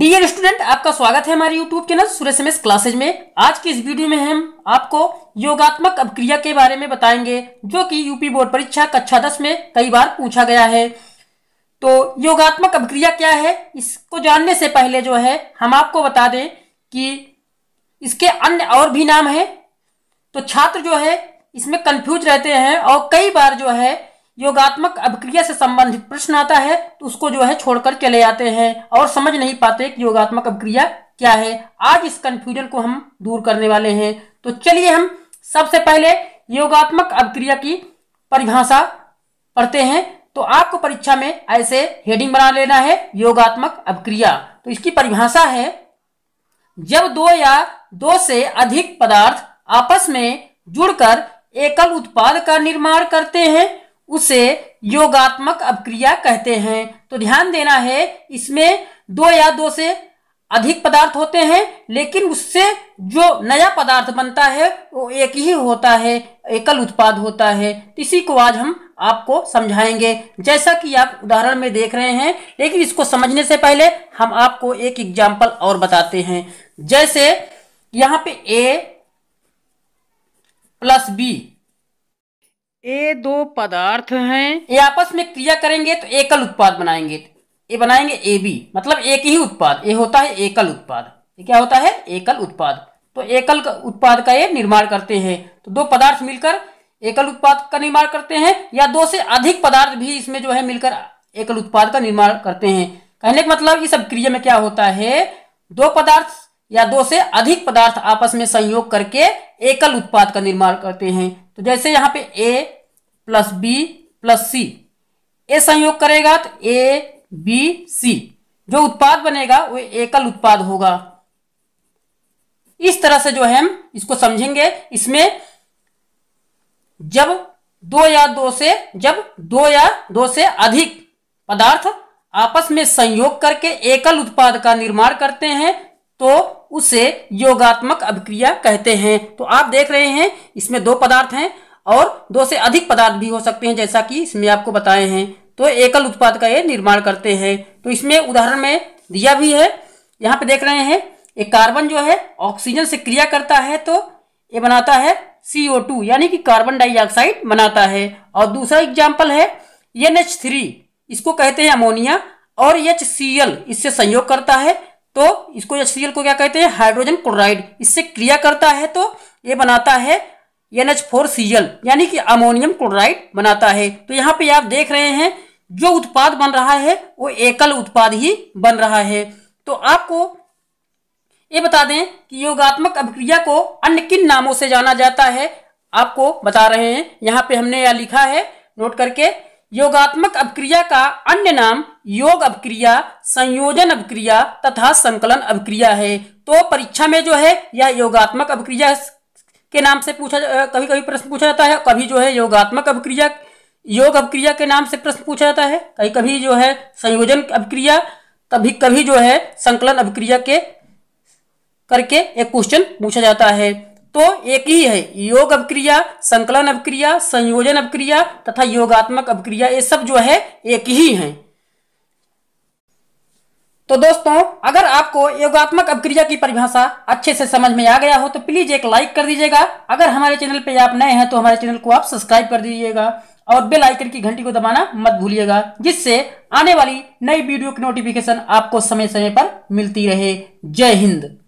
dear student आपका स्वागत है हमारे YouTube channel Suresh M classes में आज की इस वीडियो में हम आपको योगात्मक अभिक्रिया के बारे में बताएंगे जो कि यूपी बोर्ड परीक्षा कक्षा दस में कई बार पूछा गया है तो योगात्मक अभिक्रिया क्या है इसको जानने से पहले जो है हम आपको बता दें कि इसके अन्य और भी नाम है तो छात्र जो है इसमें कन्फ्यूज रहते हैं और कई बार जो है योगात्मक अभिक्रिया से संबंधित प्रश्न आता है तो उसको जो है छोड़कर चले जाते हैं और समझ नहीं पाते कि योगात्मक अभिक्रिया क्या है आज इस कंफ्यूजन को हम दूर करने वाले हैं तो चलिए हम सबसे पहले योगात्मक अभिक्रिया की परिभाषा पढ़ते हैं तो आपको परीक्षा में ऐसे हेडिंग बना लेना है योगात्मक अभिक्रिया तो इसकी परिभाषा है जब दो या दो से अधिक पदार्थ आपस में जुड़कर एकल उत्पाद का निर्माण करते हैं उसे योगात्मक अपक्रिया कहते हैं तो ध्यान देना है इसमें दो या दो से अधिक पदार्थ होते हैं लेकिन उससे जो नया पदार्थ बनता है वो एक ही होता है एकल उत्पाद होता है इसी को आज हम आपको समझाएंगे जैसा कि आप उदाहरण में देख रहे हैं लेकिन इसको समझने से पहले हम आपको एक एग्जाम्पल और बताते हैं जैसे यहाँ पे ए प्लस बी ये दो पदार्थ हैं ये आपस में क्रिया करेंगे तो एकल उत्पाद बनाएंगे ये बनाएंगे ए बी मतलब एक ही उत्पाद ये होता है एकल उत्पाद ये क्या होता है एकल उत्पाद तो एकल उत्पाद का ये निर्माण करते हैं तो दो पदार्थ मिलकर एकल उत्पाद का निर्माण करते हैं या दो से अधिक पदार्थ भी इसमें जो है मिलकर एकल उत्पाद का निर्माण करते हैं कहने का मतलब इस क्रिया में क्या होता है दो पदार्थ या दो से अधिक पदार्थ आपस में संयोग करके एकल उत्पाद का निर्माण करते हैं तो जैसे यहाँ पे A plus B plus C A संयोग करेगा तो ए बी सी जो उत्पाद बनेगा वो एकल उत्पाद होगा इस तरह से जो है हम इसको समझेंगे इसमें जब दो या दो से जब दो या दो से अधिक पदार्थ आपस में संयोग करके एकल उत्पाद का निर्माण करते हैं तो उसे योगात्मक अभिक्रिया कहते हैं तो आप देख रहे हैं इसमें दो पदार्थ हैं और दो से अधिक पदार्थ भी हो सकते हैं जैसा कि इसमें आपको बताए हैं तो एकल उत्पाद का ये निर्माण करते हैं तो इसमें उदाहरण में दिया भी है यहाँ पे देख रहे हैं एक कार्बन जो है ऑक्सीजन से क्रिया करता है तो ये बनाता है सी ओ टू यानी कि कार्बन डाइऑक्साइड बनाता है और दूसरा एग्जाम्पल है एन एच थ्री इसको कहते हैं अमोनिया और एच सी एल इससे संयोग करता है तो इसको एच को क्या कहते हैं हाइड्रोजन क्लोराइड इससे क्रिया करता है तो ये बनाता है N H four C L यानी कि अमोनियम क्लोराइड बनाता है तो यहाँ पे आप देख रहे हैं जो उत्पाद बन रहा है वो एकल उत्पाद ही बन रहा है तो आपको ये बता दें कि योगात्मक अभिक्रिया को अन्य किन नामों से जाना जाता है आपको बता रहे हैं यहाँ पे हमने यह लिखा है नोट करके योगात्मक अभिक्रिया का अन्य नाम योग अभिक्रिया संयोजन अभिक्रिया तथा संकलन अभिक्रिया है तो परीक्षा में जो है यह योगात्मक अभिक्रिया के नाम से पूछा कभी कभी प्रश्न पूछा जाता है कभी जो है योगात्मक अभिक्रिया योग अभिक्रिया के नाम से प्रश्न पूछा जाता है कभी कभी जो है संयोजन अपक्रिया कभी कभी जो है संकलन अभिक्रिया के करके एक क्वेश्चन पूछा जाता है तो एक ही है योग अभिक्रिया संकलन अभिक्रिया संयोजन अभिक्रिया तथा योगात्मक अभिक्रिया ये सब जो है एक ही है तो दोस्तों अगर आपको योगात्मक अभिक्रिया की परिभाषा अच्छे से समझ में आ गया हो तो प्लीज एक लाइक कर दीजिएगा अगर हमारे चैनल पे आप नए हैं तो हमारे चैनल को आप सब्सक्राइब कर दीजिएगा और बेल आइकन की घंटी को दबाना मत भूलिएगा जिससे आने वाली नई वीडियो की नोटिफिकेशन आपको समय समय पर मिलती रहे जय हिंद